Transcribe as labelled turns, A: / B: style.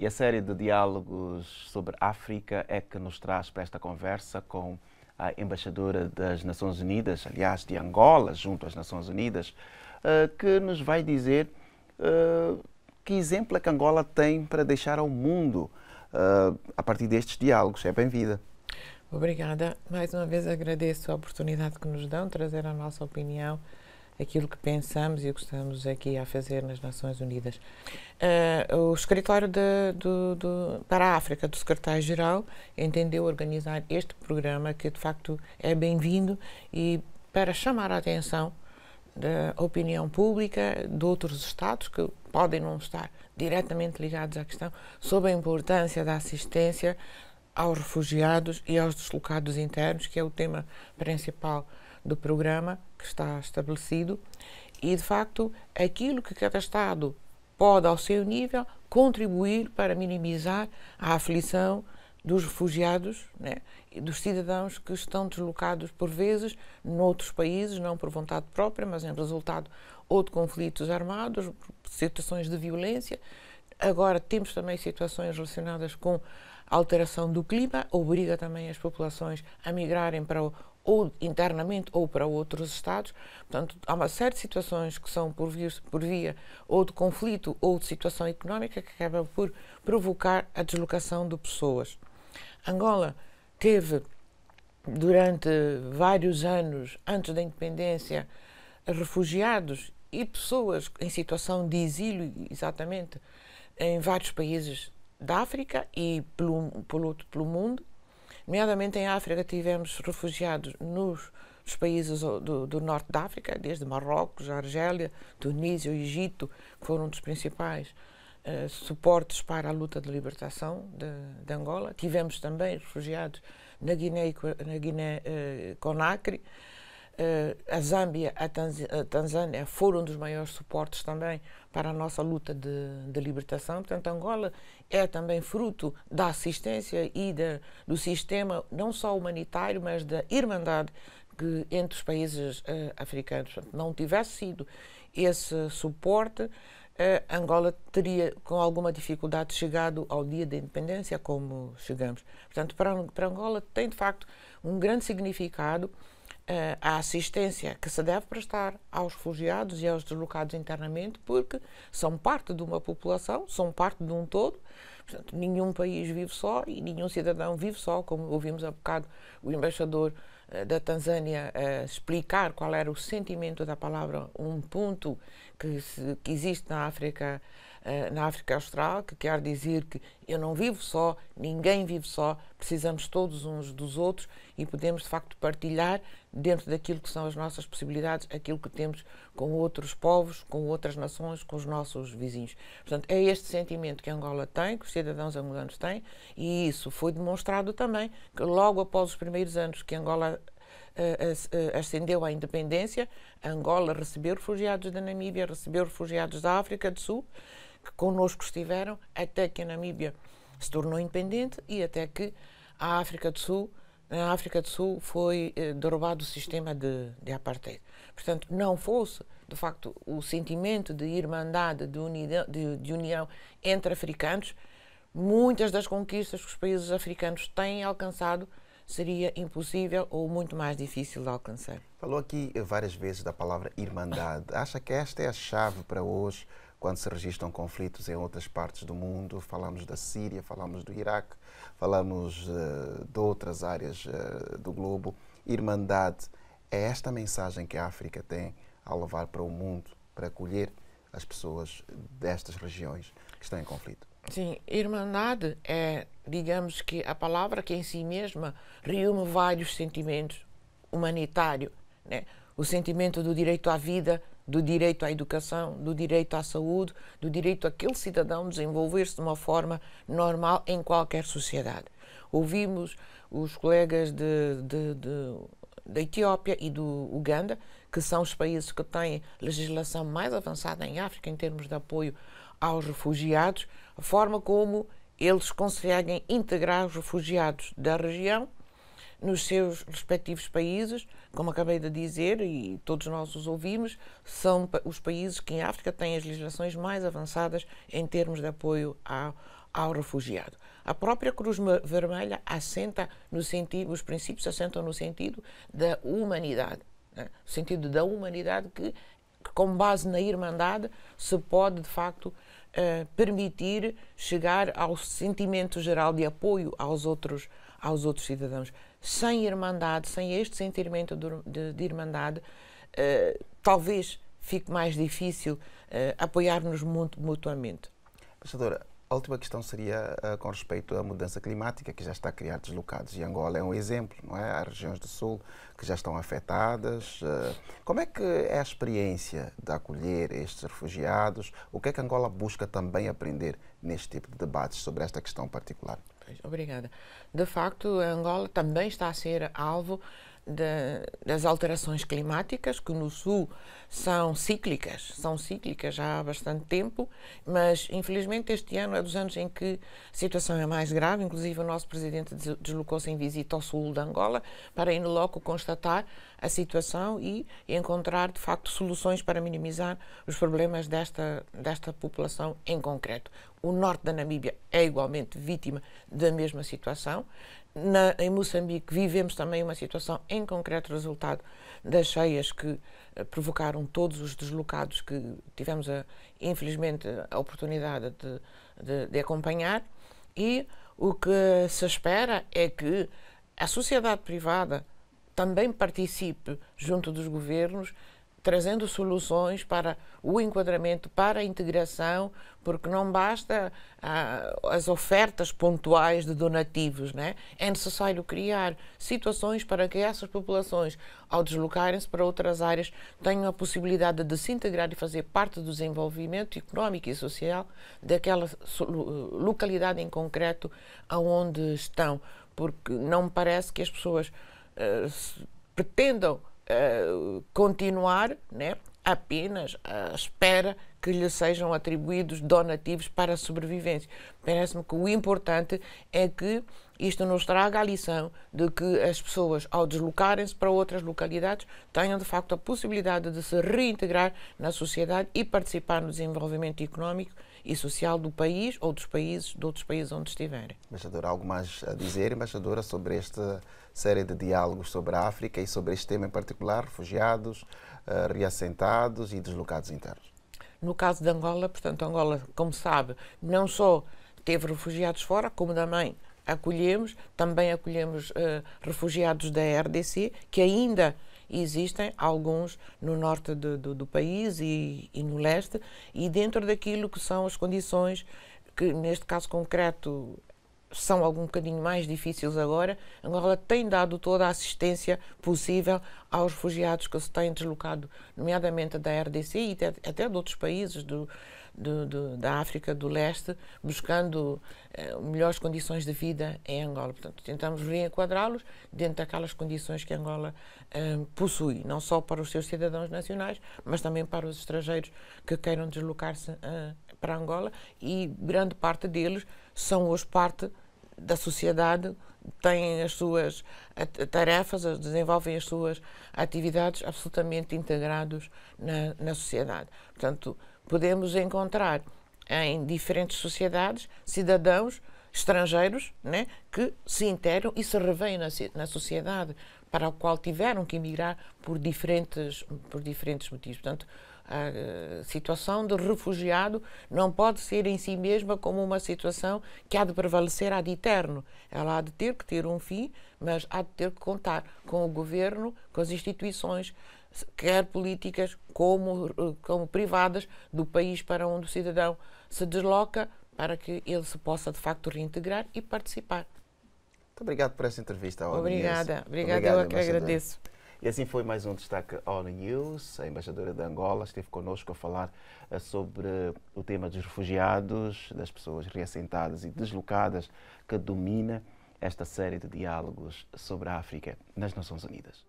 A: E a série de diálogos sobre África é que nos traz para esta conversa com a embaixadora das Nações Unidas, aliás, de Angola, junto às Nações Unidas, eh, que nos vai dizer eh, que exemplo é que Angola tem para deixar ao mundo eh, a partir destes diálogos. É bem-vinda.
B: Obrigada. Mais uma vez agradeço a oportunidade que nos dão de trazer a nossa opinião aquilo que pensamos e o que estamos aqui a fazer nas Nações Unidas. Uh, o escritório de, do, do, para a África do secretário-geral entendeu organizar este programa que, de facto, é bem-vindo e para chamar a atenção da opinião pública de outros Estados que podem não estar diretamente ligados à questão sobre a importância da assistência, aos refugiados e aos deslocados internos, que é o tema principal do programa que está estabelecido. E, de facto, aquilo que cada Estado pode, ao seu nível, contribuir para minimizar a aflição dos refugiados né, e dos cidadãos que estão deslocados, por vezes, noutros países, não por vontade própria, mas em resultado ou de conflitos armados, situações de violência. Agora temos também situações relacionadas com a alteração do clima obriga também as populações a migrarem para o, ou internamente ou para outros estados. Portanto, há uma série de situações que são por via, por via ou de conflito ou de situação económica que acabam por provocar a deslocação de pessoas. Angola teve durante vários anos antes da independência refugiados e pessoas em situação de exílio, exatamente, em vários países da África e pelo, pelo, pelo mundo. Nomeadamente em África tivemos refugiados nos, nos países do, do, norte da África, desde Marrocos, Argélia, Tunísia, Egito, que foram um dos principais uh, suportes para a luta de libertação de, de Angola. Tivemos também refugiados na Guiné-Conakry. Na Guiné, uh, Conakry, eh, a Zâmbia, a, a Tanzânia foram um dos maiores suportes também para a nossa luta de, de libertação. Portanto, Angola é também fruto da assistência e de, do sistema, não só humanitário, mas da irmandade que, entre os países uh, africanos. Portanto, não tivesse sido esse suporte, uh, Angola teria, com alguma dificuldade, chegado ao dia da independência como chegamos. Portanto, para, para Angola tem, de facto, um grande significado a assistência que se deve prestar aos refugiados e aos deslocados internamente, porque são parte de uma população, são parte de um todo. Portanto, nenhum país vive só e nenhum cidadão vive só, como ouvimos há bocado o embaixador uh, da Tanzânia uh, explicar qual era o sentimento da palavra, um ponto que, se, que existe na África eh, na África Austral, que quer dizer que eu não vivo só, ninguém vive só, precisamos todos uns dos outros e podemos de facto partilhar dentro daquilo que são as nossas possibilidades, aquilo que temos com outros povos, com outras nações, com os nossos vizinhos. Portanto, é este sentimento que Angola tem, que os cidadãos angolanos têm, e isso foi demonstrado também que logo após os primeiros anos que Angola eh, eh, ascendeu à independência, Angola recebeu refugiados da Namíbia, recebeu refugiados da África do Sul, que connosco estiveram até que a Namíbia se tornou independente e até que a África do Sul, na África do Sul foi eh, derrubado o sistema de, de apartheid. Portanto, não fosse, de facto, o sentimento de irmandade, de, de, de união entre africanos, muitas das conquistas que os países africanos têm alcançado seria impossível ou muito mais difícil de alcançar.
A: Falou aqui várias vezes da palavra irmandade. Acha que esta é a chave para hoje quando se registram conflitos em outras partes do mundo, falamos da Síria, falamos do Iraque, falamos uh, de outras áreas uh, do globo. Irmandade é esta mensagem que a África tem a levar para o mundo, para acolher as pessoas destas regiões que estão em conflito.
B: Sim, irmandade é, digamos que a palavra que em si mesma reúne vários sentimentos humanitário, né? o sentimento do direito à vida, do direito à educação, do direito à saúde, do direito àquele cidadão desenvolver-se de uma forma normal em qualquer sociedade. Ouvimos os colegas de, de, de, da Etiópia e do Uganda, que são os países que têm legislação mais avançada em África em termos de apoio aos refugiados, a forma como eles conseguem integrar os refugiados da região nos seus respectivos países, como acabei de dizer e todos nós os ouvimos, são os países que em África têm as legislações mais avançadas em termos de apoio ao, ao refugiado. A própria Cruz Vermelha assenta no sentido, os princípios assentam no sentido da humanidade, né? sentido da humanidade que, com base na irmandade, se pode de facto eh, permitir chegar ao sentimento geral de apoio aos outros, aos outros cidadãos sem irmandade, sem este sentimento de, de irmandade, uh, talvez fique mais difícil
A: uh, apoiar-nos mutuamente. A última questão seria uh, com respeito à mudança climática, que já está a criar deslocados. E Angola é um exemplo, não é? Há regiões do Sul que já estão afetadas. Uh, como é que é a experiência de acolher estes refugiados? O que é que Angola busca também aprender neste tipo de debates sobre esta questão particular?
B: Obrigada. De facto, Angola também está a ser alvo de, das alterações climáticas, que no Sul são cíclicas, são cíclicas já há bastante tempo, mas infelizmente este ano é dos anos em que a situação é mais grave. Inclusive, o nosso presidente deslocou-se em visita ao Sul de Angola para ir loco constatar a situação e encontrar de facto soluções para minimizar os problemas desta, desta população em concreto. O norte da Namíbia é igualmente vítima da mesma situação. Na, em Moçambique vivemos também uma situação, em concreto resultado das cheias que eh, provocaram todos os deslocados que tivemos, a, infelizmente, a oportunidade de, de, de acompanhar. E o que se espera é que a sociedade privada também participe junto dos governos trazendo soluções para o enquadramento, para a integração, porque não basta ah, as ofertas pontuais de donativos, né? é necessário criar situações para que essas populações, ao deslocarem-se para outras áreas, tenham a possibilidade de se integrar e fazer parte do desenvolvimento económico e social daquela localidade em concreto aonde estão, porque não me parece que as pessoas ah, pretendam eh, continuar né, apenas à espera que lhe sejam atribuídos donativos para a sobrevivência. Parece-me que o importante é que isto nos traga a lição de que as pessoas, ao deslocarem-se para outras localidades, tenham de facto a possibilidade de se reintegrar na sociedade e participar no desenvolvimento económico e social do país ou dos países, de outros países onde
A: estiverem. Embaixadora, algo mais a dizer, embaixadora, sobre esta série de diálogos sobre a África e sobre este tema em particular, refugiados, uh, reassentados e deslocados internos?
B: No caso de Angola, portanto, Angola, como sabe, não só teve refugiados fora, como também acolhemos, também acolhemos uh, refugiados da RDC, que ainda existem alguns no norte do, do país e, e, no leste, e dentro daquilo que são as condições que, neste caso concreto, são algum bocadinho mais difíceis agora, Angola tem dado toda a assistência possível aos refugiados que se têm deslocado, nomeadamente da RDC e até de outros países do, do, do, da África do Leste, buscando eh, melhores condições de vida em Angola. Portanto, tentamos reenquadrá-los dentro daquelas condições que Angola eh, possui, não só para os seus cidadãos nacionais, mas também para os estrangeiros que queiram deslocar-se a, eh, para Angola e grande parte deles são hoje parte da sociedade, têm as suas tarefas, desenvolvem as suas atividades absolutamente integrados na, na sociedade. Portanto, podemos encontrar em diferentes sociedades cidadãos estrangeiros né, que se integram e se revêem na, na sociedade para a qual tiveram que emigrar por diferentes, por diferentes motivos. Portanto, a situação de refugiado não pode ser em si mesma como uma situação que há de prevalecer ad eterno. Ela há de ter que ter um fim, mas há de ter que contar com o governo, com as instituições, quer políticas como, como privadas, do país para onde o cidadão se desloca, para que ele se possa de facto reintegrar e participar.
A: Muito obrigado por essa entrevista. Obrigada, obrigada, obrigada eu é que agradeço. E assim foi mais um destaque On News. A embaixadora de Angola esteve conosco a falar eh, sobre eh, o tema dos refugiados, das pessoas reassentadas e deslocadas que domina esta série de diálogos sobre a África nas Nações Unidas.